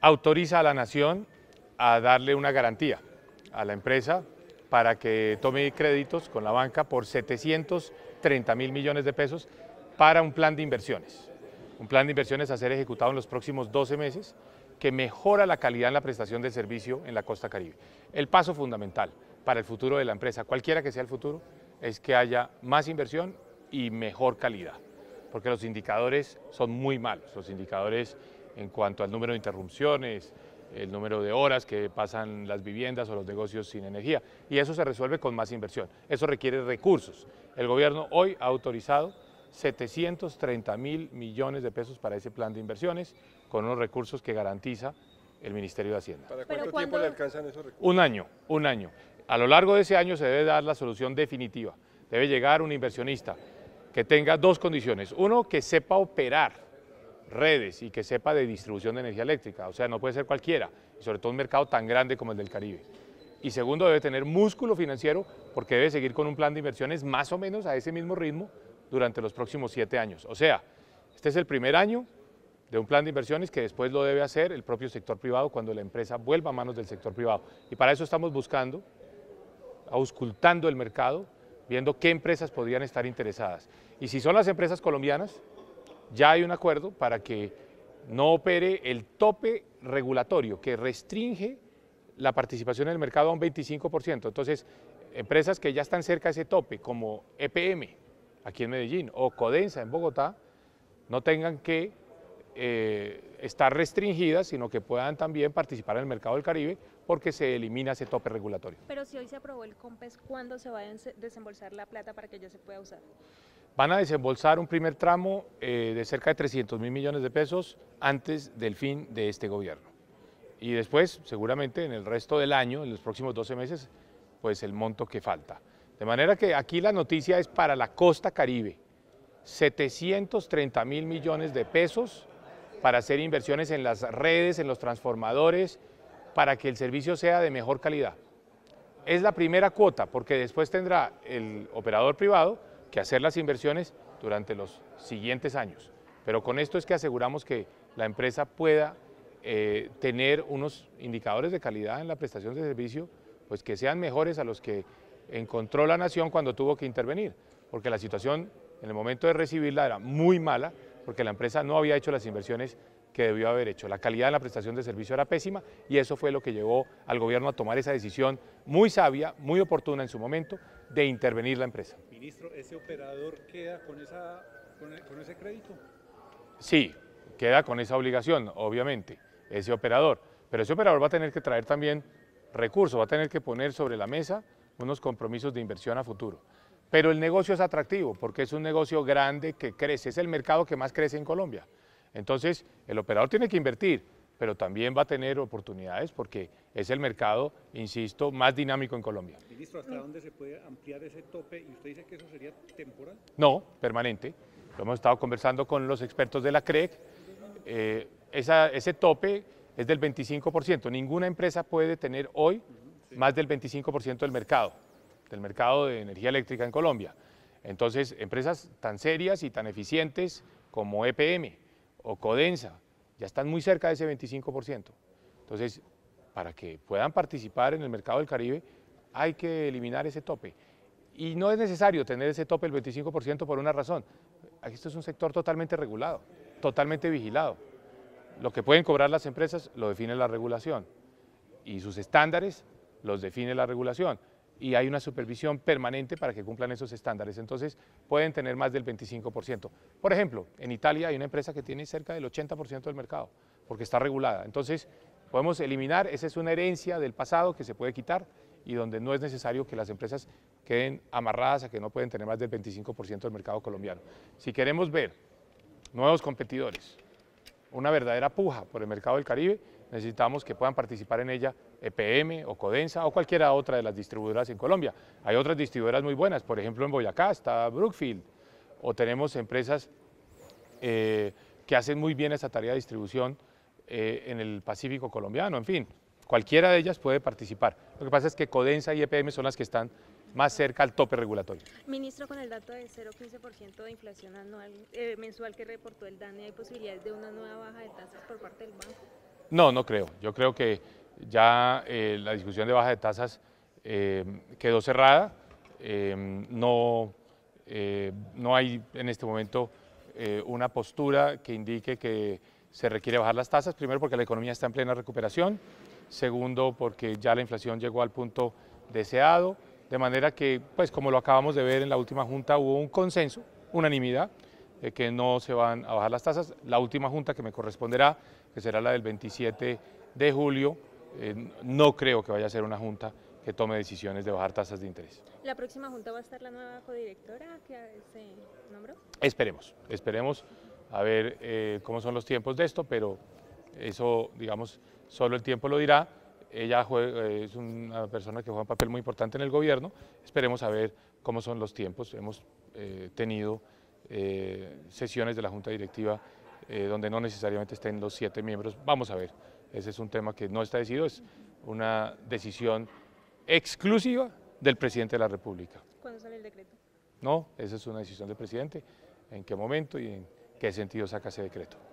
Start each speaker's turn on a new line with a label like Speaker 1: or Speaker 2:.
Speaker 1: Autoriza a la nación a darle una garantía a la empresa para que tome créditos con la banca por 730 mil millones de pesos para un plan de inversiones. Un plan de inversiones a ser ejecutado en los próximos 12 meses que mejora la calidad en la prestación del servicio en la costa caribe. El paso fundamental para el futuro de la empresa, cualquiera que sea el futuro, es que haya más inversión y mejor calidad, porque los indicadores son muy malos, los indicadores en cuanto al número de interrupciones, el número de horas que pasan las viviendas o los negocios sin energía. Y eso se resuelve con más inversión. Eso requiere recursos. El gobierno hoy ha autorizado 730 mil millones de pesos para ese plan de inversiones, con unos recursos que garantiza el Ministerio de Hacienda. ¿Para cuánto tiempo le alcanzan esos recursos? Un año, un año. A lo largo de ese año se debe dar la solución definitiva. Debe llegar un inversionista que tenga dos condiciones. Uno, que sepa operar redes y que sepa de distribución de energía eléctrica. O sea, no puede ser cualquiera, sobre todo un mercado tan grande como el del Caribe. Y segundo, debe tener músculo financiero porque debe seguir con un plan de inversiones más o menos a ese mismo ritmo durante los próximos siete años. O sea, este es el primer año de un plan de inversiones que después lo debe hacer el propio sector privado cuando la empresa vuelva a manos del sector privado. Y para eso estamos buscando, auscultando el mercado, viendo qué empresas podrían estar interesadas. Y si son las empresas colombianas, ya hay un acuerdo para que no opere el tope regulatorio que restringe la participación en el mercado a un 25%. Entonces, empresas que ya están cerca de ese tope, como EPM aquí en Medellín o Codensa en Bogotá, no tengan que eh, estar restringidas, sino que puedan también participar en el mercado del Caribe porque se elimina ese tope regulatorio. Pero si hoy se aprobó el COMPES, ¿cuándo se va a desembolsar la plata para que ya se pueda usar? Van a desembolsar un primer tramo eh, de cerca de 300 mil millones de pesos antes del fin de este gobierno. Y después, seguramente en el resto del año, en los próximos 12 meses, pues el monto que falta. De manera que aquí la noticia es para la costa caribe, 730 mil millones de pesos para hacer inversiones en las redes, en los transformadores, para que el servicio sea de mejor calidad. Es la primera cuota, porque después tendrá el operador privado que hacer las inversiones durante los siguientes años. Pero con esto es que aseguramos que la empresa pueda eh, tener unos indicadores de calidad en la prestación de servicio, pues que sean mejores a los que encontró la nación cuando tuvo que intervenir, porque la situación en el momento de recibirla era muy mala, porque la empresa no había hecho las inversiones que debió haber hecho. La calidad de la prestación de servicio era pésima y eso fue lo que llevó al gobierno a tomar esa decisión muy sabia, muy oportuna en su momento, de intervenir la empresa. Ministro, ¿ese operador queda con, con ese crédito? Sí, queda con esa obligación, obviamente, ese operador. Pero ese operador va a tener que traer también recursos, va a tener que poner sobre la mesa unos compromisos de inversión a futuro. Pero el negocio es atractivo porque es un negocio grande que crece, es el mercado que más crece en Colombia. Entonces, el operador tiene que invertir, pero también va a tener oportunidades porque es el mercado, insisto, más dinámico en Colombia. Ministro, ¿hasta dónde se puede ampliar ese tope? ¿Y usted dice que eso sería temporal? No, permanente. Lo hemos estado conversando con los expertos de la CREC. Eh, ese tope es del 25%. Ninguna empresa puede tener hoy más del 25% del mercado, del mercado de energía eléctrica en Colombia. Entonces, empresas tan serias y tan eficientes como EPM o Codensa, ya están muy cerca de ese 25%. Entonces, para que puedan participar en el mercado del Caribe, hay que eliminar ese tope. Y no es necesario tener ese tope el 25% por una razón. esto es un sector totalmente regulado, totalmente vigilado. Lo que pueden cobrar las empresas lo define la regulación y sus estándares los define la regulación y hay una supervisión permanente para que cumplan esos estándares. Entonces, pueden tener más del 25%. Por ejemplo, en Italia hay una empresa que tiene cerca del 80% del mercado, porque está regulada. Entonces, podemos eliminar, esa es una herencia del pasado que se puede quitar y donde no es necesario que las empresas queden amarradas a que no pueden tener más del 25% del mercado colombiano. Si queremos ver nuevos competidores, una verdadera puja por el mercado del Caribe, necesitamos que puedan participar en ella EPM o Codensa o cualquiera otra de las distribuidoras en Colombia. Hay otras distribuidoras muy buenas, por ejemplo en Boyacá está Brookfield, o tenemos empresas eh, que hacen muy bien esa tarea de distribución eh, en el Pacífico colombiano, en fin, cualquiera de ellas puede participar. Lo que pasa es que Codensa y EPM son las que están más cerca al tope regulatorio. Ministro, con el dato de 0,15% de inflación anual, eh, mensual que reportó el DANE, ¿hay posibilidades de una nueva baja de tasas por parte del banco? No, no creo. Yo creo que ya eh, la discusión de baja de tasas eh, quedó cerrada. no, no hay en este momento una postura que indique que se requiere bajar las tasas, primero porque la economía está en plena recuperación, segundo porque ya la inflación llegó al punto deseado, de manera que, pues como lo acabamos de ver en la última junta, hubo un consenso, unanimidad, de que no se van a bajar las tasas. La última junta que me corresponderá, que será la del 27 de julio, eh, no creo que vaya a ser una junta que tome decisiones de bajar tasas de interés. ¿La próxima junta va a estar la nueva codirectora que se nombró? Esperemos, esperemos a ver eh, cómo son los tiempos de esto, pero eso, digamos, solo el tiempo lo dirá ella eh, es una persona que juega un papel muy importante en el gobierno. Esperemos a ver cómo son los tiempos. Hemos eh, tenido eh, sesiones de la Junta Directiva donde no necesariamente estén los siete miembros. Vamos a ver. Ese es un tema que no está decidido, es una decisión exclusiva del presidente de la República. ¿Cuándo sale el decreto? No, esa es una decisión del presidente. ¿En qué momento y en qué sentido saca ese decreto?